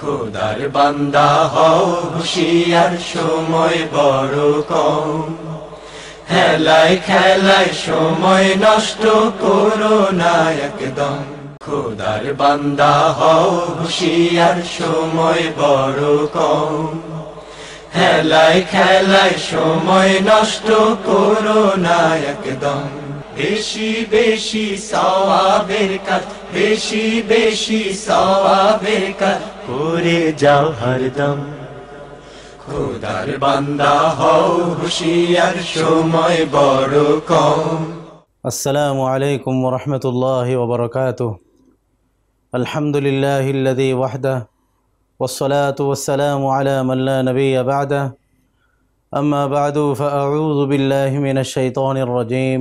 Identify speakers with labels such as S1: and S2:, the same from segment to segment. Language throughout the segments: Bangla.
S1: খুদার বান্দা হও হুশিয়ার সময় বড় কম হেলায় খেলায় সময় নষ্ট করো না একদম খুদার বান্দা হও হুশিয়ার সময় বড় কম হেলায় খেলায় সময় নষ্ট করো না একদম বেশি বেশি সওয়াবের কাজ বেশি বেশি সওয়াবে কা করে যাও হরদম খোদার বান্দা হও হুশিয়ার সময় বড় কম السلام عليكم ورحمة الله وبركاته الحمد لله الذي وحده والصلاة والسلام على من لا نبي بعده أما بعد فأعوذ بالله من الشيطان الرجيم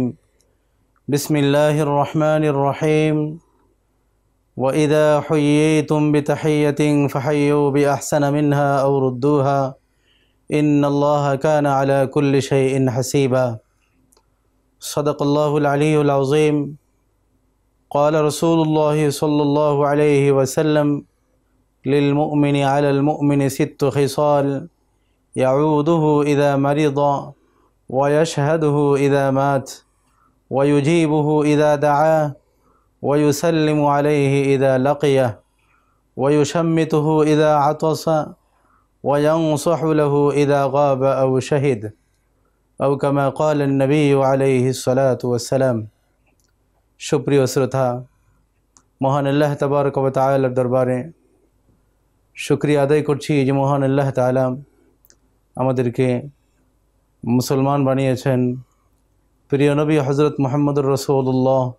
S1: بسم الله الرحمن الرحيم وإذا حييتم بتحية فحيوا بأحسن منها أو ردوها إن الله كان على كل شيء حسيبا صدق الله العلي العظيم قال رسول الله صلى الله عليه وسلم للمؤمن على المؤمن ست خصال يعوده إذا مرض ويشهده إذا مات ويجيبه إذا دعاه ويسلم عليه إذا لقيه ويشمته إذا عطس وينصح له إذا غاب أو شهد أو كما قال النبي عليه الصلاة والسلام شبري وسرتها مهان الله تبارك وتعالى الدربار شكري أدائي كرشي جمهان الله تعالى أما دركي مسلمان بانية چن پريو نبي حضرت محمد رسول الله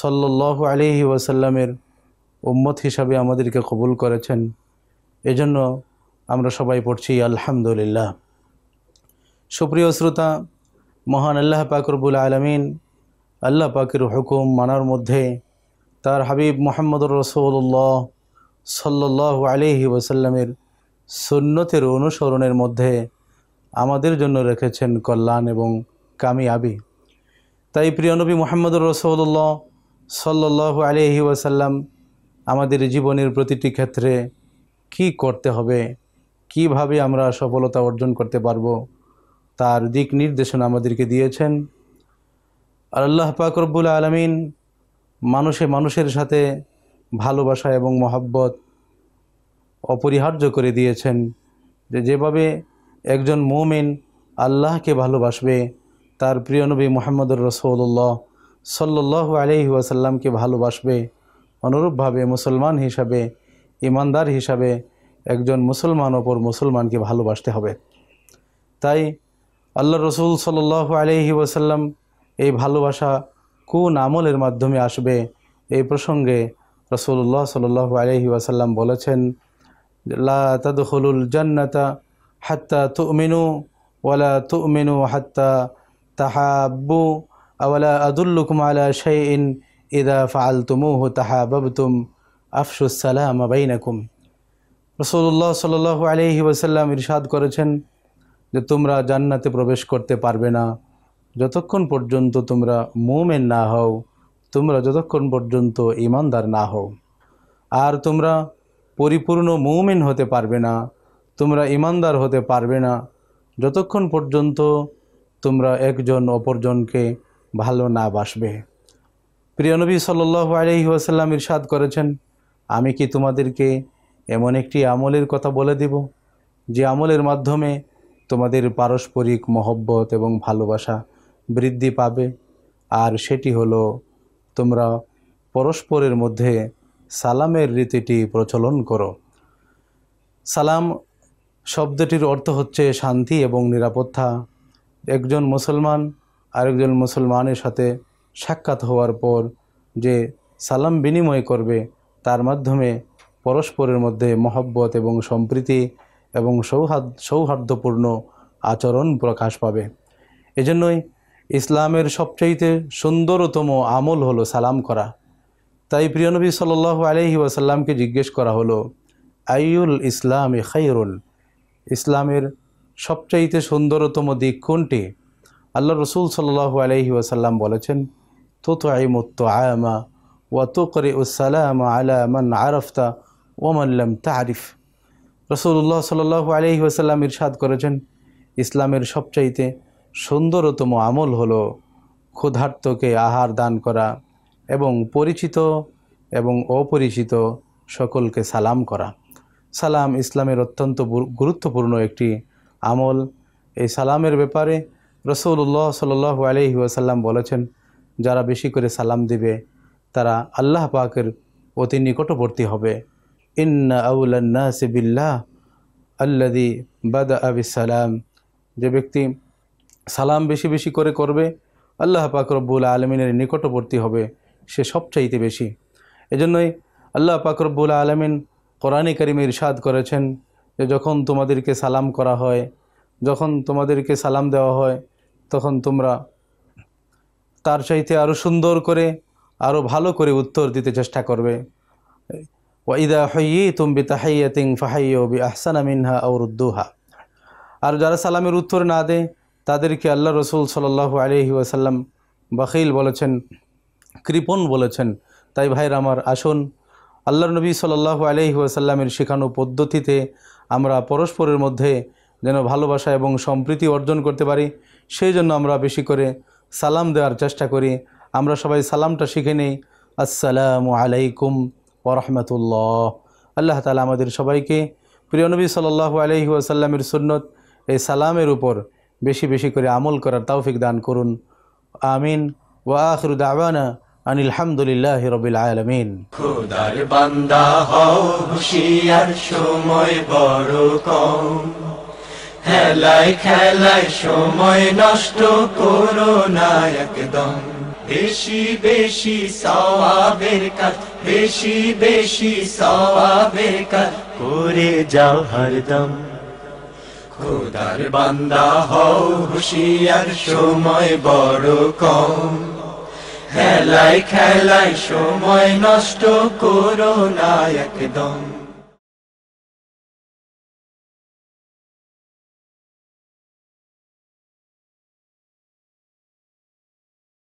S1: সাল্লাহ আলহি ওয়াসাল্লামের উম্মত হিসাবে আমাদেরকে কবুল করেছেন এজন্য আমরা সবাই পড়ছি আলহামদুলিল্লাহ সুপ্রিয় শ্রোতা মহান আল্লাহ পাকরবুল আলমিন আল্লাহ পাকের হুকুম মানার মধ্যে তার হাবিব মোহাম্মদ রসৌল্লাহ সাল্লাহ আলহি ওয়াসাল্লামের সুন্নতের অনুসরণের মধ্যে আমাদের জন্য রেখেছেন কল্যাণ এবং কামিয়াবি তাই প্রিয়নবী মোহাম্মদ রসৌল্লাহ সল্লাহ আলহি ওয়াসাল্লাম আমাদের জীবনের প্রতিটি ক্ষেত্রে কি করতে হবে কিভাবে আমরা সফলতা অর্জন করতে পারব তার দিক নির্দেশনা আমাদেরকে দিয়েছেন আর আল্লাহ পাকরবুল আলমিন মানুষে মানুষের সাথে ভালোবাসা এবং মহাব্বত অপরিহার্য করে দিয়েছেন যে যেভাবে একজন মোমেন আল্লাহকে ভালোবাসবে তার প্রিয়নবী মোহাম্মদ মোহাম্মদুর রসৌল্লাহ সল্ল্লাহ আলহি ওয়াসাল্লামকে ভালোবাসবে অনুরূপভাবে মুসলমান হিসাবে ইমানদার হিসাবে একজন মুসলমান ওপর মুসলমানকে ভালোবাসতে হবে তাই আল্লাহ রসুল সল্লাহ আলহি ওয়াসাল্লাম এই ভালোবাসা কোন আমলের মাধ্যমে আসবে এই প্রসঙ্গে রসুল্লাহ সল্লাহ আলহি ওয়াসাল্লাম বলেছেন লা তদুল জান্নাতা হাত্তা তুমিনু ওয়ালা তুমিনু হাত্তা তাহাবু আওয়ালা আদুল্লুকুম আলা শাইন ইদা ফাল তুমুহ তাহা বাবতুম আফসুসালাম আবাইনাকুম রসুল্লাহ সাল আলহি ওসাল্লাম ইরশাদ করেছেন যে তোমরা জান্নাতে প্রবেশ করতে পারবে না যতক্ষণ পর্যন্ত তোমরা মোমেন না হও তোমরা যতক্ষণ পর্যন্ত ইমানদার না হও আর তোমরা পরিপূর্ণ মৌমিন হতে পারবে না তোমরা ইমানদার হতে পারবে না যতক্ষণ পর্যন্ত তোমরা একজন অপরজনকে ভালো না বাসবে প্রিয়নবী সাল্লাহ আলহিহাসাল্লাম ইরশাদ করেছেন আমি কি তোমাদেরকে এমন একটি আমলের কথা বলে দেব যে আমলের মাধ্যমে তোমাদের পারস্পরিক মহব্বত এবং ভালোবাসা বৃদ্ধি পাবে আর সেটি হলো তোমরা পরস্পরের মধ্যে সালামের রীতিটি প্রচলন করো সালাম শব্দটির অর্থ হচ্ছে শান্তি এবং নিরাপত্তা একজন মুসলমান আরেকজন মুসলমানের সাথে সাক্ষাৎ হওয়ার পর যে সালাম বিনিময় করবে তার মাধ্যমে পরস্পরের মধ্যে মহব্বত এবং সম্প্রীতি এবং সৌহাদ সৌহার্দ্যপূর্ণ আচরণ প্রকাশ পাবে এজন্যই ইসলামের সবচেয়ে সুন্দরতম আমল হলো সালাম করা তাই প্রিয়নবী সাল আলহি ওয়াসাল্লামকে জিজ্ঞেস করা হলো আইউল ইসলাম এ খাইরুল ইসলামের সবচাইতে সুন্দরতম দিক কোনটি আল্লাহ রসুল সাল্লু আলহি ওসাল্লাম বলেছেন তো তো তোতো আইমত্ত আয়ামা ওয়া তো করে উসালামা আলামান আরফতা ওমাল্লাম তাহারিফ রসুল্লাহ সাল্লু আলহি ওসাল্লাম ইরশাদ করেছেন ইসলামের সবচাইতে সুন্দরতম আমল হলো ক্ষুধার্তকে আহার দান করা এবং পরিচিত এবং অপরিচিত সকলকে সালাম করা সালাম ইসলামের অত্যন্ত গুরুত্বপূর্ণ একটি আমল এই সালামের ব্যাপারে রসৌল্লাহ সাল আলহি ওয়াসাল্লাম বলেছেন যারা বেশি করে সালাম দিবে তারা আল্লাহ পাকের অতি নিকটবর্তী হবে ইন্না আউলান্নাসিবিল্লাহ আল্লাদি বাদ আবি সালাম যে ব্যক্তি সালাম বেশি বেশি করে করবে আল্লাহ পাক রব্বুল আলমিনের নিকটবর্তী হবে সে সবচাইতে বেশি এজন্যই আল্লাহ পাক রব্বুল আলমিন কোরআনে কারিমে ইরশাদ করেছেন যে যখন তোমাদেরকে সালাম করা হয় যখন তোমাদেরকে সালাম দেওয়া হয় তখন তোমরা তার চাইতে আরও সুন্দর করে আরও ভালো করে উত্তর দিতে চেষ্টা করবে ওয়াইদা হইয়ে তুমি তাহাইয়াতিং ফাহাইয় বি আহসানা মিনহা উদ্দুহা আর যারা সালামের উত্তর না দেয় তাদেরকে আল্লাহ রসুল সাল্লাল্লাহু আলহি ওয়াসাল্লাম বাকিল বলেছেন কৃপন বলেছেন তাই ভাইরা আমার আসুন আল্লাহ নবী সাল্লাল্লাহু আলহি ওয়াসাল্লামের শেখানো পদ্ধতিতে আমরা পরস্পরের মধ্যে যেন ভালোবাসা এবং সম্প্রীতি অর্জন করতে পারি সেই জন্য আমরা বেশি করে সালাম দেওয়ার চেষ্টা করি আমরা সবাই সালামটা শিখে নিই আসসালামু আলাইকুম ওরহমতুল্লাহ আল্লাহ তালা আমাদের সবাইকে প্রিয় নবী সাল আলহি আসাল্লামের সুন্নত এই সালামের উপর বেশি বেশি করে আমল করার তৌফিক দান করুন আমিন ওয়াহরুদ আওয়ানা আনিল হামদুলিল্লাহ রবিল আলমিন খোদার বান্দা হুশিয়ার সময় বড় কম হেলায় খেলায় সময় নষ্ট করো না একদম বেশি বেশি সওয়াবের কাজ বেশি বেশি সওয়াবের কাজ করে যাও হরদম খোদার বান্দা হও হুশিয়ার সময় বড় কম হেলায় খেলায় সময় নষ্ট করো না একদম